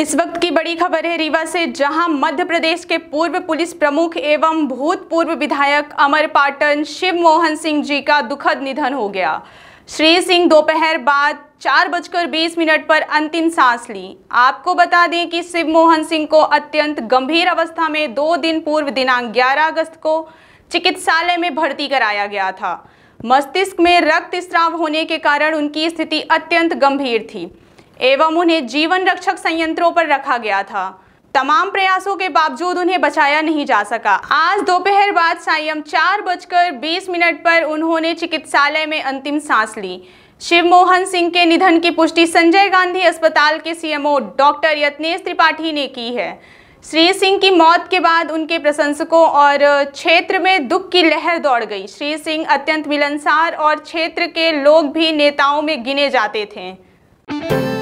इस वक्त की बड़ी खबर है रीवा से जहां मध्य प्रदेश के पूर्व पुलिस प्रमुख एवं भूतपूर्व विधायक अमर पाटन शिव मोहन सिंह जी का दुखद निधन हो गया श्री सिंह दोपहर बाद चार बजकर बीस मिनट पर अंतिम सांस ली आपको बता दें कि शिव मोहन सिंह को अत्यंत गंभीर अवस्था में दो दिन पूर्व दिनांक 11 अगस्त को चिकित्सालय में भर्ती कराया गया था मस्तिष्क में रक्त स्त्राव होने के कारण उनकी स्थिति अत्यंत गंभीर थी एवं उन्हें जीवन रक्षक संयंत्रों पर रखा गया था तमाम प्रयासों के बावजूद उन्हें बचाया नहीं जा सका आज दोपहर बाद सायम चार बजकर बीस मिनट पर उन्होंने चिकित्सालय में अंतिम सांस ली शिवमोहन सिंह के निधन की पुष्टि संजय गांधी अस्पताल के सीएमओ डॉक्टर यत्नेश त्रिपाठी ने की है श्री सिंह की मौत के बाद उनके प्रशंसकों और क्षेत्र में दुख की लहर दौड़ गई श्री सिंह अत्यंत मिलनसार और क्षेत्र के लोग भी नेताओं में गिने जाते थे